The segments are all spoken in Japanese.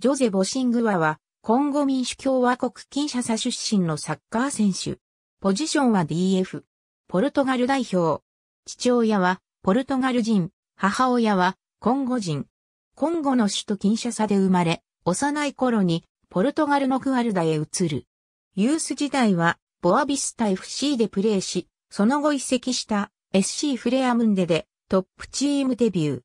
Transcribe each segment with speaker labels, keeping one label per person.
Speaker 1: ジョゼ・ボシングワは、コンゴ民主共和国金シャサ出身のサッカー選手。ポジションは DF。ポルトガル代表。父親は、ポルトガル人、母親は、コンゴ人。コンゴの首都金シャサで生まれ、幼い頃に、ポルトガルのクアルダへ移る。ユース時代は、ボアビスタ FC でプレーし、その後移籍した SC フレアムンデでトップチームデビュ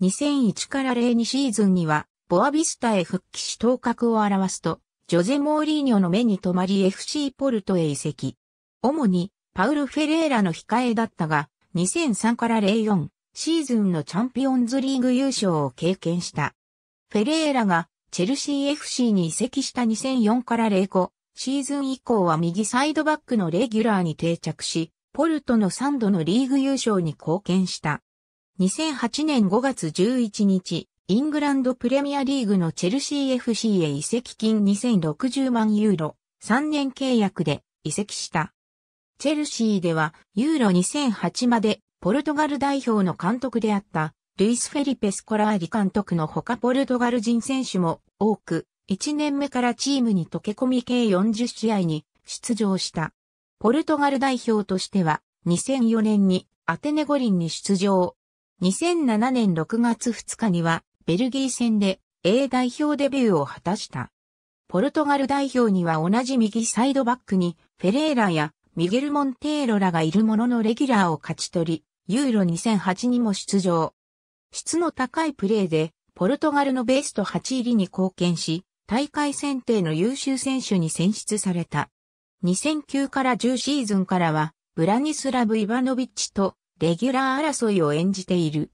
Speaker 1: ー。2001から02シーズンにはボアビスタへ復帰し頭角を表すと、ジョゼ・モーリーニョの目に留まり FC ポルトへ移籍。主に、パウル・フェレーラの控えだったが、2003から04シーズンのチャンピオンズリーグ優勝を経験した。フェレーラが、チェルシー FC に移籍した2004から05シーズン以降は右サイドバックのレギュラーに定着し、ポルトの3度のリーグ優勝に貢献した。2008年5月11日、イングランドプレミアリーグのチェルシー FC へ移籍金2060万ユーロ、3年契約で移籍した。チェルシーでは、ユーロ2008まで、ポルトガル代表の監督であった、ルイス・フェリペ・スコラーリ監督の他ポルトガル人選手も多く、1年目からチームに溶け込み計40試合に出場した。ポルトガル代表としては、2004年にアテネ五輪に出場。2007年6月2日には、ベルギー戦で A 代表デビューを果たした。ポルトガル代表には同じ右サイドバックにフェレーラやミゲル・モンテーロらがいるもののレギュラーを勝ち取り、ユーロ2008にも出場。質の高いプレーで、ポルトガルのベスト8入りに貢献し、大会選定の優秀選手に選出された。2009から10シーズンからは、ブラニスラブ・イバノビッチとレギュラー争いを演じている。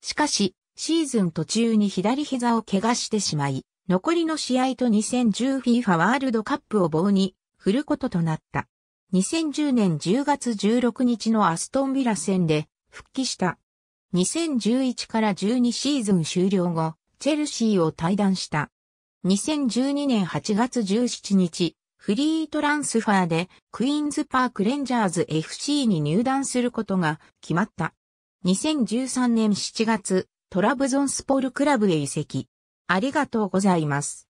Speaker 1: しかし、シーズン途中に左膝を怪我してしまい、残りの試合と 2010FIFA ワールドカップを棒に振ることとなった。2010年10月16日のアストンビラ戦で復帰した。2011から12シーズン終了後、チェルシーを退団した。2012年8月17日、フリートランスファーでクイーンズパークレンジャーズ FC に入団することが決まった。2013年7月、トラブゾンスポールクラブへ移籍。ありがとうございます。